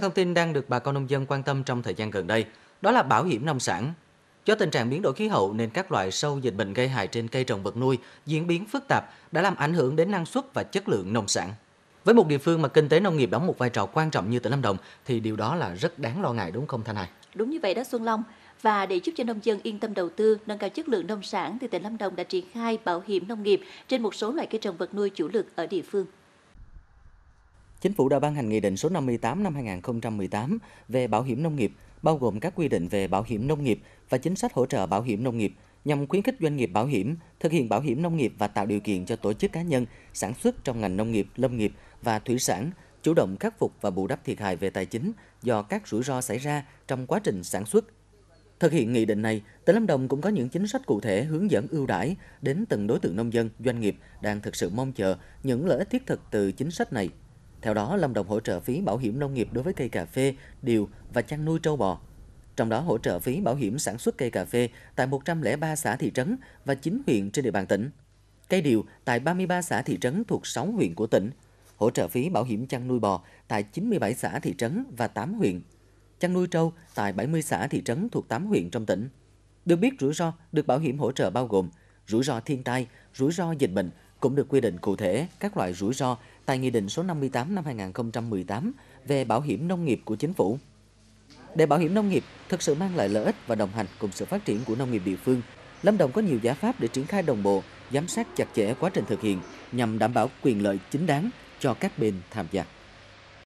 Các thông tin đang được bà con nông dân quan tâm trong thời gian gần đây đó là bảo hiểm nông sản. Do tình trạng biến đổi khí hậu nên các loại sâu dịch bệnh gây hại trên cây trồng vật nuôi diễn biến phức tạp đã làm ảnh hưởng đến năng suất và chất lượng nông sản. Với một địa phương mà kinh tế nông nghiệp đóng một vai trò quan trọng như tỉnh Lâm Đồng thì điều đó là rất đáng lo ngại đúng không Thanh Hải? Đúng như vậy đó Xuân Long. Và để giúp cho nông dân yên tâm đầu tư, nâng cao chất lượng nông sản thì tỉnh Lâm Đồng đã triển khai bảo hiểm nông nghiệp trên một số loại cây trồng vật nuôi chủ lực ở địa phương. Chính phủ đã ban hành Nghị định số 58 năm 2018 về bảo hiểm nông nghiệp, bao gồm các quy định về bảo hiểm nông nghiệp và chính sách hỗ trợ bảo hiểm nông nghiệp nhằm khuyến khích doanh nghiệp bảo hiểm thực hiện bảo hiểm nông nghiệp và tạo điều kiện cho tổ chức cá nhân sản xuất trong ngành nông nghiệp, lâm nghiệp và thủy sản chủ động khắc phục và bù đắp thiệt hại về tài chính do các rủi ro xảy ra trong quá trình sản xuất. Thực hiện nghị định này, tỉnh Lâm Đồng cũng có những chính sách cụ thể hướng dẫn ưu đãi đến từng đối tượng nông dân, doanh nghiệp đang thực sự mong chờ những lợi ích thiết thực từ chính sách này. Theo đó, Lâm Đồng hỗ trợ phí bảo hiểm nông nghiệp đối với cây cà phê, điều và chăn nuôi trâu bò. Trong đó hỗ trợ phí bảo hiểm sản xuất cây cà phê tại 103 xã thị trấn và 9 huyện trên địa bàn tỉnh. Cây điều tại 33 xã thị trấn thuộc 6 huyện của tỉnh. Hỗ trợ phí bảo hiểm chăn nuôi bò tại 97 xã thị trấn và 8 huyện. Chăn nuôi trâu tại 70 xã thị trấn thuộc 8 huyện trong tỉnh. Được biết rủi ro được bảo hiểm hỗ trợ bao gồm rủi ro thiên tai, rủi ro dịch bệnh cũng được quy định cụ thể các loại rủi ro tại Nghị định số 58 năm 2018 về bảo hiểm nông nghiệp của chính phủ. Để bảo hiểm nông nghiệp thực sự mang lại lợi ích và đồng hành cùng sự phát triển của nông nghiệp địa phương, Lâm Đồng có nhiều giải pháp để triển khai đồng bộ, giám sát chặt chẽ quá trình thực hiện nhằm đảm bảo quyền lợi chính đáng cho các bên tham gia.